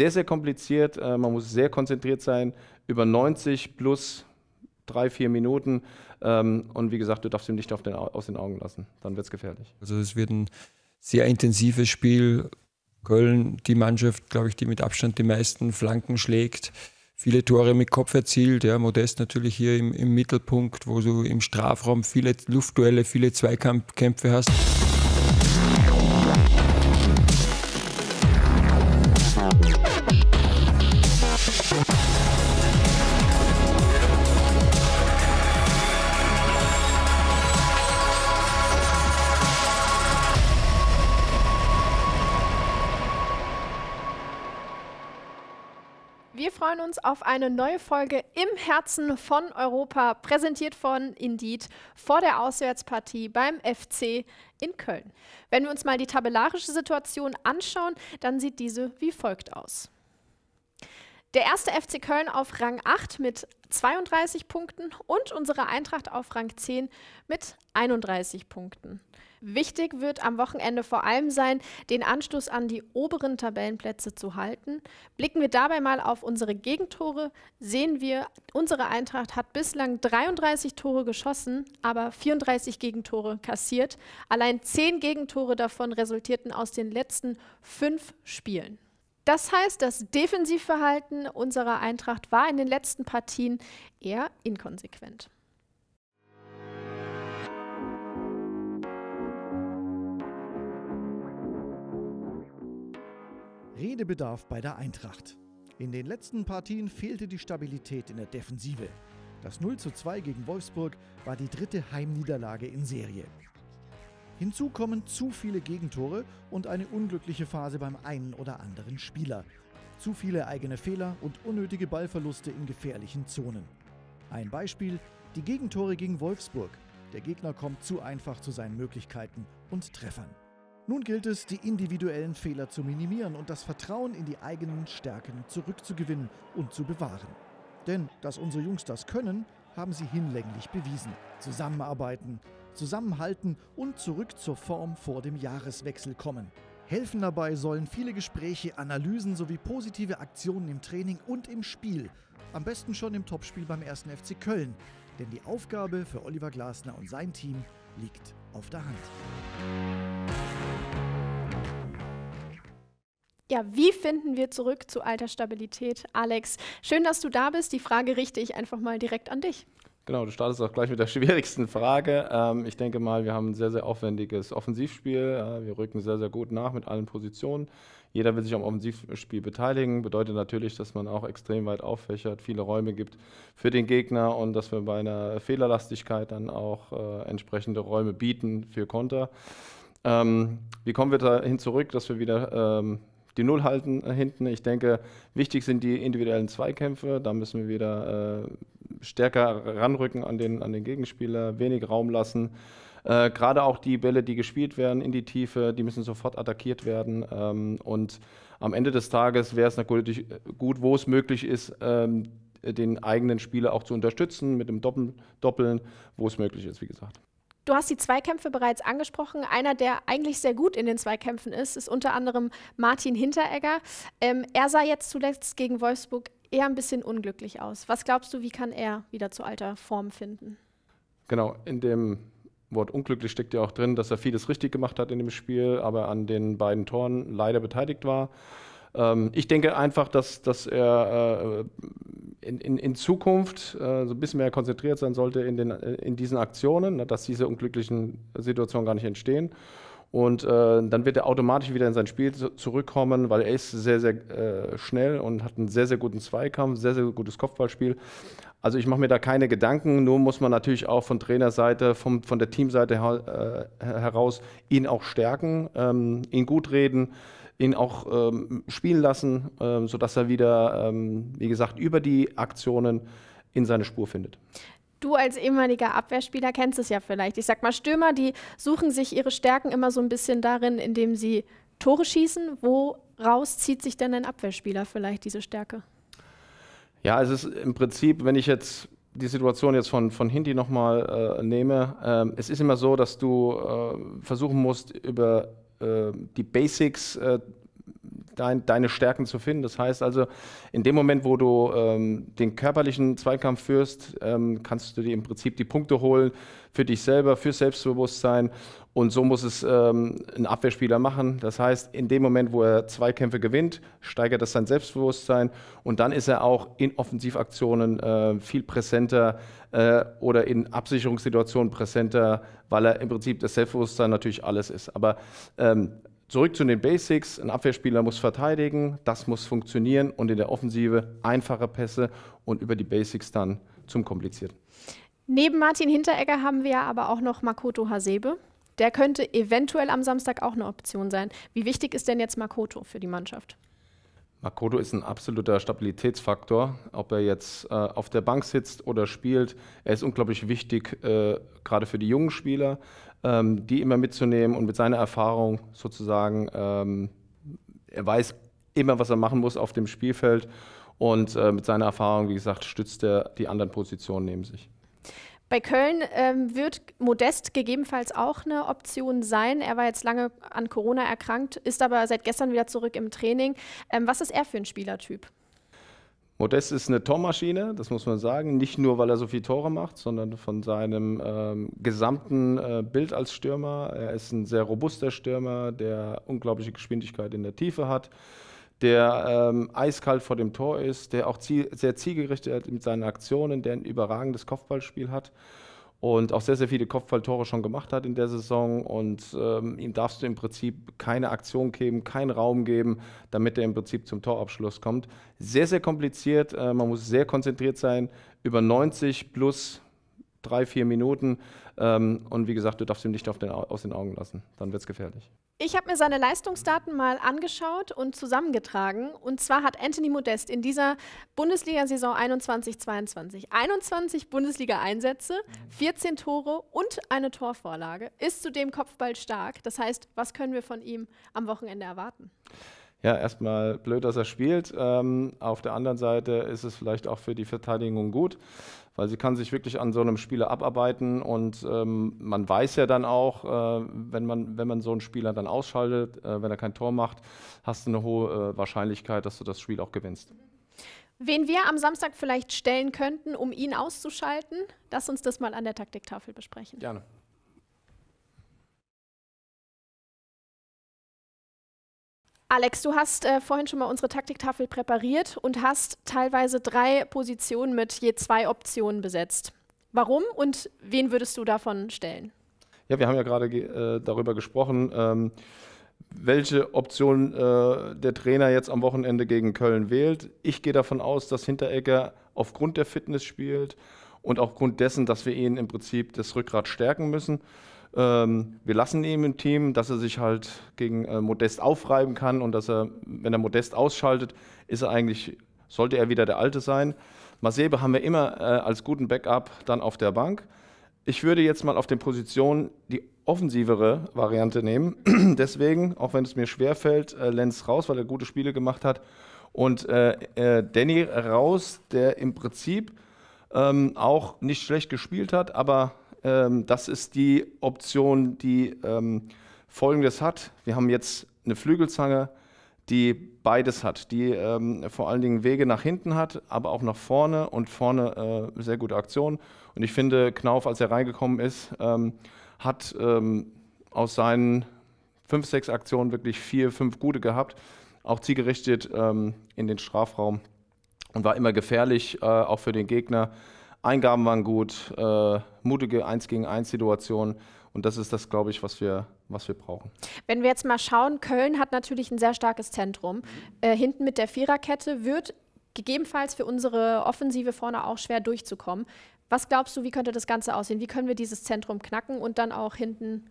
sehr, sehr kompliziert. Äh, man muss sehr konzentriert sein, über 90 plus drei, vier Minuten. Ähm, und wie gesagt, du darfst ihm nicht den, aus den Augen lassen. Dann wird es gefährlich. Also es wird ein sehr intensives Spiel. Köln, die Mannschaft, glaube ich, die mit Abstand die meisten Flanken schlägt. Viele Tore mit Kopf erzielt, ja, Modest natürlich hier im, im Mittelpunkt, wo du im Strafraum viele Luftduelle, viele Zweikampfkämpfe hast. freuen uns auf eine neue Folge im Herzen von Europa, präsentiert von Indeed vor der Auswärtspartie beim FC in Köln. Wenn wir uns mal die tabellarische Situation anschauen, dann sieht diese wie folgt aus. Der erste FC Köln auf Rang 8 mit 32 Punkten und unsere Eintracht auf Rang 10 mit 31 Punkten. Wichtig wird am Wochenende vor allem sein, den Anstoß an die oberen Tabellenplätze zu halten. Blicken wir dabei mal auf unsere Gegentore, sehen wir, unsere Eintracht hat bislang 33 Tore geschossen, aber 34 Gegentore kassiert. Allein 10 Gegentore davon resultierten aus den letzten fünf Spielen. Das heißt, das Defensivverhalten unserer Eintracht war in den letzten Partien eher inkonsequent. Redebedarf bei der Eintracht. In den letzten Partien fehlte die Stabilität in der Defensive. Das 0:2 gegen Wolfsburg war die dritte Heimniederlage in Serie. Hinzu kommen zu viele Gegentore und eine unglückliche Phase beim einen oder anderen Spieler. Zu viele eigene Fehler und unnötige Ballverluste in gefährlichen Zonen. Ein Beispiel, die Gegentore gegen Wolfsburg. Der Gegner kommt zu einfach zu seinen Möglichkeiten und Treffern. Nun gilt es, die individuellen Fehler zu minimieren und das Vertrauen in die eigenen Stärken zurückzugewinnen und zu bewahren. Denn dass unsere Jungs das können, haben sie hinlänglich bewiesen. Zusammenarbeiten, zusammenhalten und zurück zur Form vor dem Jahreswechsel kommen. Helfen dabei sollen viele Gespräche, Analysen sowie positive Aktionen im Training und im Spiel. Am besten schon im Topspiel beim 1. FC Köln. Denn die Aufgabe für Oliver Glasner und sein Team liegt auf der Hand. Ja, wie finden wir zurück zu alter Stabilität? Alex, schön, dass du da bist. Die Frage richte ich einfach mal direkt an dich. Genau, du startest auch gleich mit der schwierigsten Frage. Ähm, ich denke mal, wir haben ein sehr, sehr aufwendiges Offensivspiel. Äh, wir rücken sehr, sehr gut nach mit allen Positionen. Jeder will sich am Offensivspiel beteiligen. Bedeutet natürlich, dass man auch extrem weit auffächert, viele Räume gibt für den Gegner und dass wir bei einer Fehlerlastigkeit dann auch äh, entsprechende Räume bieten für Konter. Ähm, wie kommen wir dahin zurück, dass wir wieder ähm, die Null halten äh, hinten? Ich denke, wichtig sind die individuellen Zweikämpfe. Da müssen wir wieder. Äh, stärker ranrücken an den, an den Gegenspieler, wenig Raum lassen. Äh, Gerade auch die Bälle, die gespielt werden in die Tiefe, die müssen sofort attackiert werden. Ähm, und am Ende des Tages wäre es natürlich gut, wo es möglich ist, ähm, den eigenen Spieler auch zu unterstützen mit dem Doppel Doppeln, wo es möglich ist, wie gesagt. Du hast die Zweikämpfe bereits angesprochen. Einer, der eigentlich sehr gut in den Zweikämpfen ist, ist unter anderem Martin Hinteregger. Ähm, er sah jetzt zuletzt gegen Wolfsburg eher ein bisschen unglücklich aus. Was glaubst du, wie kann er wieder zu alter Form finden? Genau, in dem Wort unglücklich steckt ja auch drin, dass er vieles richtig gemacht hat in dem Spiel, aber an den beiden Toren leider beteiligt war. Ähm, ich denke einfach, dass, dass er äh, in, in, in, Zukunft äh, so ein bisschen mehr konzentriert sein sollte in, den, äh, in diesen Aktionen, ne, dass diese unglücklichen Situationen gar nicht entstehen. Und äh, dann wird er automatisch wieder in sein Spiel zurückkommen, weil er ist sehr, sehr äh, schnell und hat einen sehr, sehr guten Zweikampf, sehr, sehr gutes Kopfballspiel. Also ich mache mir da keine Gedanken, nur muss man natürlich auch von Trainerseite, vom, von der Teamseite äh, her, äh, heraus ihn auch stärken, ähm, ihn gut reden, ihn auch ähm, spielen lassen, ähm, sodass er wieder, ähm, wie gesagt, über die Aktionen in seine Spur findet. Du als ehemaliger Abwehrspieler kennst es ja vielleicht. Ich sag mal, Stürmer, die suchen sich ihre Stärken immer so ein bisschen darin, indem sie Tore schießen. Woraus zieht sich denn ein Abwehrspieler vielleicht diese Stärke? Ja, es ist im Prinzip, wenn ich jetzt die Situation jetzt von, von Hindi nochmal äh, nehme, ähm, es ist immer so, dass du äh, versuchen musst, über äh, die Basics zu. Äh, dein, deine Stärken zu finden. Das heißt also, in dem Moment, wo du ähm, den körperlichen Zweikampf führst, ähm, kannst du dir im Prinzip die Punkte holen für dich selber, für Selbstbewusstsein. Und so muss es ähm, ein Abwehrspieler machen. Das heißt, in dem Moment, wo er Zweikämpfe gewinnt, steigert das sein Selbstbewusstsein und dann ist er auch in Offensivaktionen äh, viel präsenter äh, oder in Absicherungssituationen präsenter, weil er im Prinzip das Selbstbewusstsein natürlich alles ist. Aber ähm, Zurück zu den Basics. Ein Abwehrspieler muss verteidigen, das muss funktionieren und in der Offensive einfache Pässe und über die Basics dann zum Komplizierten. Neben Martin Hinteregger haben wir aber auch noch Makoto Hasebe. Der könnte eventuell am Samstag auch eine Option sein. Wie wichtig ist denn jetzt Makoto für die Mannschaft? Makoto ist ein absoluter Stabilitätsfaktor, ob er jetzt äh, auf der Bank sitzt oder spielt. Er ist unglaublich wichtig, äh, gerade für die jungen Spieler ähm, die immer mitzunehmen und mit seiner Erfahrung sozusagen, ähm, er weiß immer, was er machen muss auf dem Spielfeld und äh, mit seiner Erfahrung, wie gesagt, stützt er die anderen Positionen neben sich. Bei Köln ähm, wird Modest gegebenenfalls auch eine Option sein. Er war jetzt lange an Corona erkrankt, ist aber seit gestern wieder zurück im Training. Ähm, was ist er für ein Spielertyp? Modest ist eine Tormaschine, das muss man sagen. Nicht nur, weil er so viele Tore macht, sondern von seinem ähm, gesamten äh, Bild als Stürmer. Er ist ein sehr robuster Stürmer, der unglaubliche Geschwindigkeit in der Tiefe hat, der ähm, eiskalt vor dem Tor ist, der auch ziel sehr zielgerichtet mit seinen Aktionen, der ein überragendes Kopfballspiel hat und auch sehr, sehr viele Kopfballtore schon gemacht hat in der Saison. Und ähm, ihm darfst du im Prinzip keine Aktion geben, keinen Raum geben, damit er im Prinzip zum Torabschluss kommt. Sehr, sehr kompliziert. Äh, man muss sehr konzentriert sein. Über 90 plus drei, vier Minuten. Ähm, und wie gesagt, du darfst ihn nicht den, aus den Augen lassen. Dann wird es gefährlich. Ich habe mir seine Leistungsdaten mal angeschaut und zusammengetragen. Und zwar hat Anthony Modest in dieser Bundesliga-Saison 21-22 21 Bundesliga-Einsätze, 14 Tore und eine Torvorlage. Ist zudem Kopfball stark. Das heißt, was können wir von ihm am Wochenende erwarten? ja, erstmal blöd, dass er spielt. Ähm, auf der anderen Seite ist es vielleicht auch für die Verteidigung gut, weil sie kann sich wirklich an so einem Spieler abarbeiten und ähm, man weiß ja dann auch, äh, wenn, man, wenn man so einen Spieler dann ausschaltet, äh, wenn er kein Tor macht, hast du eine hohe äh, Wahrscheinlichkeit, dass du das Spiel auch gewinnst. Wen wir am Samstag vielleicht stellen könnten, um ihn auszuschalten, lass uns das mal an der Taktiktafel besprechen. Gerne. Alex, du hast äh, vorhin schon mal unsere Taktiktafel präpariert und hast teilweise drei Positionen mit je zwei Optionen besetzt. Warum und wen würdest du davon stellen? Ja, wir haben ja gerade äh, darüber gesprochen, ähm, welche Option äh, der Trainer jetzt am Wochenende gegen Köln wählt. Ich gehe davon aus, dass Hinteregger aufgrund der Fitness spielt und aufgrund dessen, dass wir ihn im Prinzip das Rückgrat stärken müssen. Ähm, wir lassen ihn im Team, dass er sich halt gegen äh, Modest aufreiben kann und dass er, wenn er Modest ausschaltet, ist er eigentlich, sollte er wieder der Alte sein. Masebe haben wir immer äh, als guten Backup dann auf der Bank. Ich würde jetzt mal auf den Positionen die offensivere Variante nehmen. Deswegen, auch wenn es mir schwerfällt, äh, Lenz raus, weil er gute Spiele gemacht hat. Und äh, äh, Danny raus, der im Prinzip ähm, auch nicht schlecht gespielt hat, aber ähm, das ist die Option, die ähm, Folgendes hat. Wir haben jetzt eine Flügelzange, die beides hat, die ähm, vor allen Dingen Wege nach hinten hat, aber auch nach vorne und vorne äh, sehr gute Aktion. Und ich finde, Knauf, als er reingekommen ist, ähm, hat ähm, aus seinen fünf, sechs Aktionen wirklich vier, fünf gute gehabt, auch zielgerichtet ähm, in den Strafraum und war immer gefährlich, äh, auch für den Gegner. Eingaben waren gut, äh, mutige 1 gegen 1 Situationen. Und das ist das, glaube ich, was wir, was wir brauchen. Wenn wir jetzt mal schauen, Köln hat natürlich ein sehr starkes Zentrum. Mhm. Äh, hinten mit der Viererkette wird gegebenenfalls für unsere Offensive vorne auch schwer durchzukommen. Was glaubst du, wie könnte das Ganze aussehen? Wie können wir dieses Zentrum knacken und dann auch hinten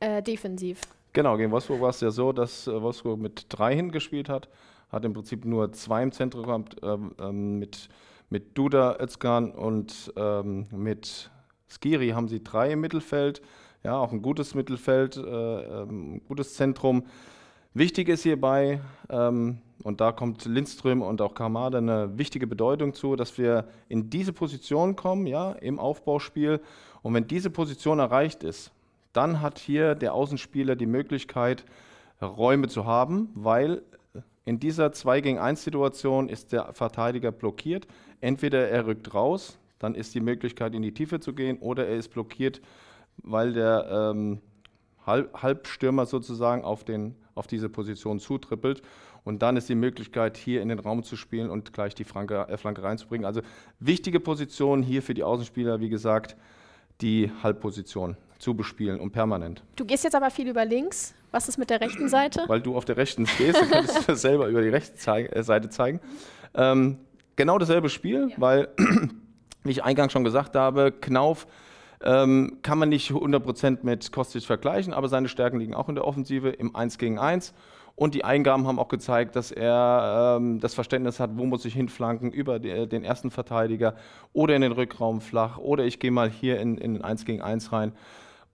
äh, defensiv? Genau, gegen Wolfsburg war es ja so, dass äh, Wolfsburg mit drei hingespielt hat, hat im Prinzip nur zwei im Zentrum gehabt, äh, mit mit Duda Özkan und ähm, mit Skiri haben sie drei im Mittelfeld. Ja, auch ein gutes Mittelfeld, äh, ähm, gutes Zentrum. Wichtig ist hierbei, ähm, und da kommt Lindström und auch Kamada eine wichtige Bedeutung zu, dass wir in diese Position kommen, ja, im Aufbauspiel. Und wenn diese Position erreicht ist, dann hat hier der Außenspieler die Möglichkeit, Räume zu haben, weil in dieser 2 gegen 1 Situation ist der Verteidiger blockiert. Entweder er rückt raus, dann ist die Möglichkeit, in die Tiefe zu gehen, oder er ist blockiert, weil der ähm, Halb Halbstürmer sozusagen auf, den, auf diese Position zutrippelt. Und dann ist die Möglichkeit, hier in den Raum zu spielen und gleich die Franke, äh, Flanke reinzubringen. Also wichtige Position hier für die Außenspieler, wie gesagt, die Halbposition zu bespielen und permanent. Du gehst jetzt aber viel über links was ist mit der rechten Seite? Weil du auf der rechten stehst, dann kannst du das selber über die rechte äh, Seite zeigen. Ähm, genau dasselbe Spiel, ja. weil, wie ich eingangs schon gesagt habe, Knauf ähm, kann man nicht 100% mit Kostic vergleichen, aber seine Stärken liegen auch in der Offensive im 1 gegen 1. Und die Eingaben haben auch gezeigt, dass er ähm, das Verständnis hat, wo muss ich hinflanken, über die, äh, den ersten Verteidiger oder in den Rückraum flach oder ich gehe mal hier in, in 1 gegen 1 rein.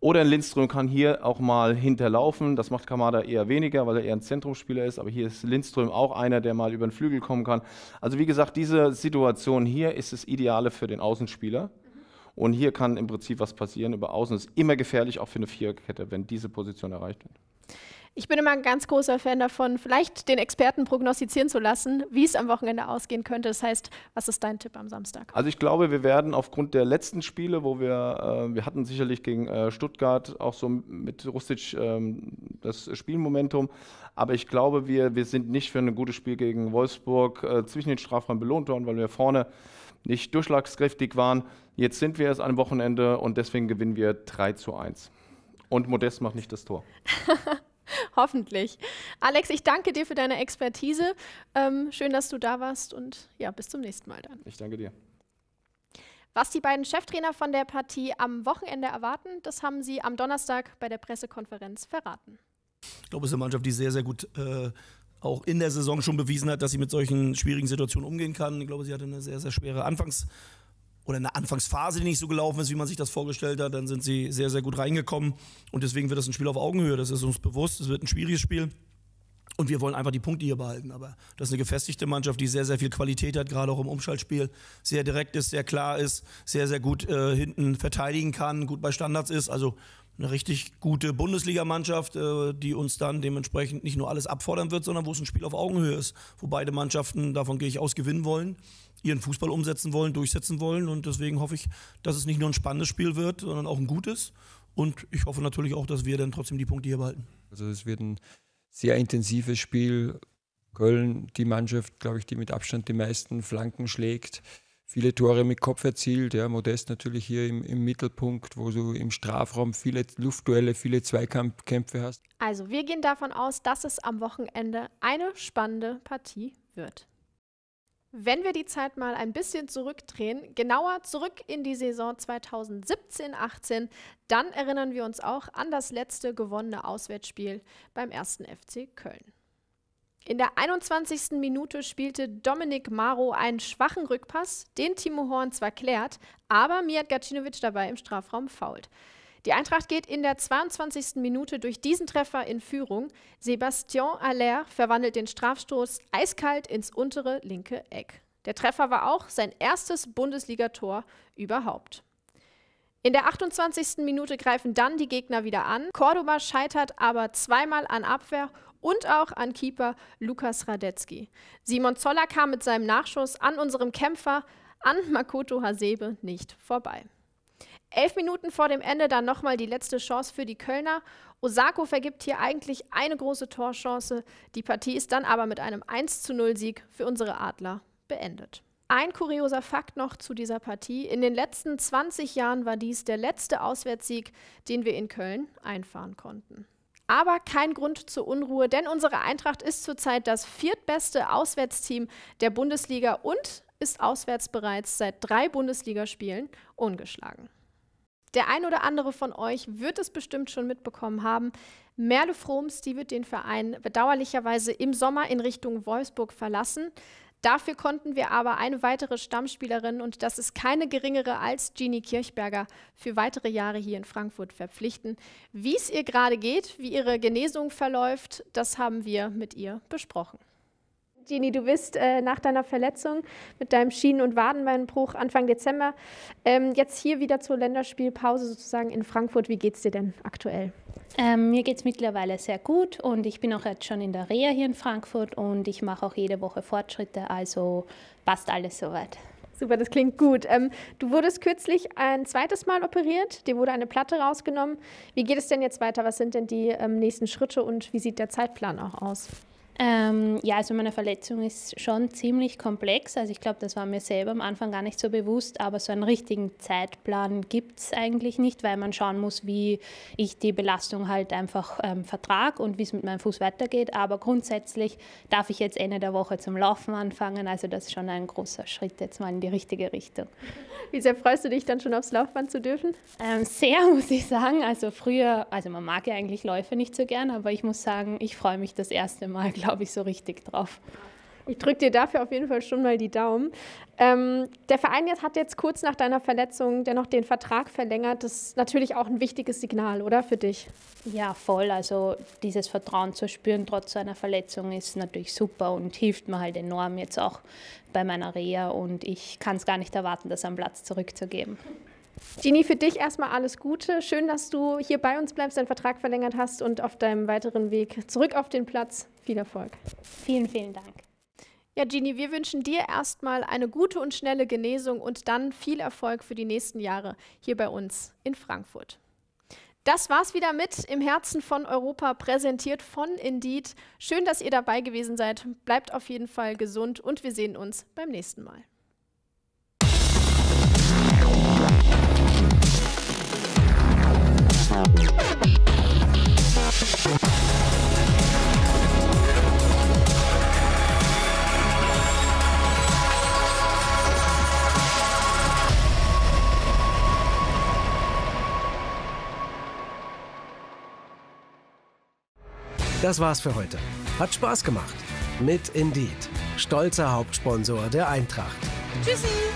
Oder ein Lindström kann hier auch mal hinterlaufen. Das macht Kamada eher weniger, weil er eher ein Zentrumspieler ist. Aber hier ist Lindström auch einer, der mal über den Flügel kommen kann. Also wie gesagt, diese Situation hier ist das Ideale für den Außenspieler. Und hier kann im Prinzip was passieren über Außen. ist immer gefährlich, auch für eine Viererkette, wenn diese Position erreicht wird. Ich bin immer ein ganz großer Fan davon, vielleicht den Experten prognostizieren zu lassen, wie es am Wochenende ausgehen könnte. Das heißt, was ist dein Tipp am Samstag? Also ich glaube, wir werden aufgrund der letzten Spiele, wo wir, äh, wir hatten sicherlich gegen äh, Stuttgart auch so mit Rustic ähm, das Spielmomentum, aber ich glaube, wir, wir sind nicht für ein gutes Spiel gegen Wolfsburg äh, zwischen den Strafraum belohnt worden, weil wir vorne nicht durchschlagskräftig waren. Jetzt sind wir erst am Wochenende und deswegen gewinnen wir 3 zu 1. Und Modest macht nicht das Tor. Hoffentlich. Alex, ich danke dir für deine Expertise. Ähm, schön, dass du da warst und ja, bis zum nächsten Mal dann. Ich danke dir. Was die beiden Cheftrainer von der Partie am Wochenende erwarten, das haben sie am Donnerstag bei der Pressekonferenz verraten. Ich glaube, es ist eine Mannschaft, die sehr, sehr gut äh, auch in der Saison schon bewiesen hat, dass sie mit solchen schwierigen Situationen umgehen kann. Ich glaube, sie hatte eine sehr, sehr schwere Anfangs- oder in der Anfangsphase, die nicht so gelaufen ist, wie man sich das vorgestellt hat, dann sind sie sehr, sehr gut reingekommen. Und deswegen wird das ein Spiel auf Augenhöhe. Das ist uns bewusst. Es wird ein schwieriges Spiel. Und wir wollen einfach die Punkte hier behalten. Aber das ist eine gefestigte Mannschaft, die sehr, sehr viel Qualität hat, gerade auch im Umschaltspiel. Sehr direkt ist, sehr klar ist, sehr, sehr gut äh, hinten verteidigen kann, gut bei Standards ist. Also eine richtig gute Bundesligamannschaft, äh, die uns dann dementsprechend nicht nur alles abfordern wird, sondern wo es ein Spiel auf Augenhöhe ist, wo beide Mannschaften, davon gehe ich aus, gewinnen wollen ihren Fußball umsetzen wollen, durchsetzen wollen. Und deswegen hoffe ich, dass es nicht nur ein spannendes Spiel wird, sondern auch ein gutes. Und ich hoffe natürlich auch, dass wir dann trotzdem die Punkte hier behalten. Also es wird ein sehr intensives Spiel. Köln, die Mannschaft, glaube ich, die mit Abstand die meisten Flanken schlägt. Viele Tore mit Kopf erzielt, ja, Modest natürlich hier im, im Mittelpunkt, wo du im Strafraum viele Luftduelle, viele Zweikampfkämpfe hast. Also wir gehen davon aus, dass es am Wochenende eine spannende Partie wird. Wenn wir die Zeit mal ein bisschen zurückdrehen, genauer zurück in die Saison 2017-18, dann erinnern wir uns auch an das letzte gewonnene Auswärtsspiel beim 1. FC Köln. In der 21. Minute spielte Dominik Maro einen schwachen Rückpass, den Timo Horn zwar klärt, aber Mijat Gacinovic dabei im Strafraum fault. Die Eintracht geht in der 22. Minute durch diesen Treffer in Führung. Sebastian Aller verwandelt den Strafstoß eiskalt ins untere linke Eck. Der Treffer war auch sein erstes Bundesligator überhaupt. In der 28. Minute greifen dann die Gegner wieder an. Cordoba scheitert aber zweimal an Abwehr und auch an Keeper Lukas Radetzky. Simon Zoller kam mit seinem Nachschuss an unserem Kämpfer, an Makoto Hasebe, nicht vorbei. Elf Minuten vor dem Ende dann nochmal die letzte Chance für die Kölner. Osako vergibt hier eigentlich eine große Torchance. Die Partie ist dann aber mit einem 10 Sieg für unsere Adler beendet. Ein kurioser Fakt noch zu dieser Partie. In den letzten 20 Jahren war dies der letzte Auswärtssieg, den wir in Köln einfahren konnten. Aber kein Grund zur Unruhe, denn unsere Eintracht ist zurzeit das viertbeste Auswärtsteam der Bundesliga und ist auswärts bereits seit drei Bundesligaspielen ungeschlagen. Der ein oder andere von euch wird es bestimmt schon mitbekommen haben. Merle Froms, die wird den Verein bedauerlicherweise im Sommer in Richtung Wolfsburg verlassen. Dafür konnten wir aber eine weitere Stammspielerin, und das ist keine geringere als Jeannie Kirchberger, für weitere Jahre hier in Frankfurt verpflichten. Wie es ihr gerade geht, wie ihre Genesung verläuft, das haben wir mit ihr besprochen. Genie, du bist äh, nach deiner Verletzung mit deinem Schienen- und Wadenbeinbruch Anfang Dezember ähm, jetzt hier wieder zur Länderspielpause sozusagen in Frankfurt. Wie geht es dir denn aktuell? Ähm, mir geht es mittlerweile sehr gut und ich bin auch jetzt schon in der Reha hier in Frankfurt und ich mache auch jede Woche Fortschritte, also passt alles soweit. Super, das klingt gut. Ähm, du wurdest kürzlich ein zweites Mal operiert, dir wurde eine Platte rausgenommen. Wie geht es denn jetzt weiter? Was sind denn die ähm, nächsten Schritte und wie sieht der Zeitplan auch aus? Ähm, ja, also meine Verletzung ist schon ziemlich komplex. Also ich glaube, das war mir selber am Anfang gar nicht so bewusst, aber so einen richtigen Zeitplan gibt es eigentlich nicht, weil man schauen muss, wie ich die Belastung halt einfach ähm, vertrag und wie es mit meinem Fuß weitergeht. Aber grundsätzlich darf ich jetzt Ende der Woche zum Laufen anfangen. Also das ist schon ein großer Schritt jetzt mal in die richtige Richtung. Wie sehr freust du dich dann schon aufs Laufband zu dürfen? Ähm, sehr, muss ich sagen. Also früher, also man mag ja eigentlich Läufe nicht so gern, aber ich muss sagen, ich freue mich das erste Mal, glaube glaube ich, so richtig drauf. Ich drücke dir dafür auf jeden Fall schon mal die Daumen. Ähm, der Verein jetzt hat jetzt kurz nach deiner Verletzung dennoch den Vertrag verlängert. Das ist natürlich auch ein wichtiges Signal, oder für dich? Ja, voll. Also dieses Vertrauen zu spüren trotz einer Verletzung ist natürlich super und hilft mir halt enorm jetzt auch bei meiner Reha. Und ich kann es gar nicht erwarten, das am Platz zurückzugeben. Gini, für dich erstmal alles Gute. Schön, dass du hier bei uns bleibst, deinen Vertrag verlängert hast und auf deinem weiteren Weg zurück auf den Platz viel Erfolg. Vielen, vielen Dank. Ja, Gini, wir wünschen dir erstmal eine gute und schnelle Genesung und dann viel Erfolg für die nächsten Jahre hier bei uns in Frankfurt. Das war's wieder mit im Herzen von Europa, präsentiert von Indeed. Schön, dass ihr dabei gewesen seid. Bleibt auf jeden Fall gesund und wir sehen uns beim nächsten Mal. Das war's für heute. Hat Spaß gemacht. Mit Indeed. Stolzer Hauptsponsor der Eintracht. Tschüssi!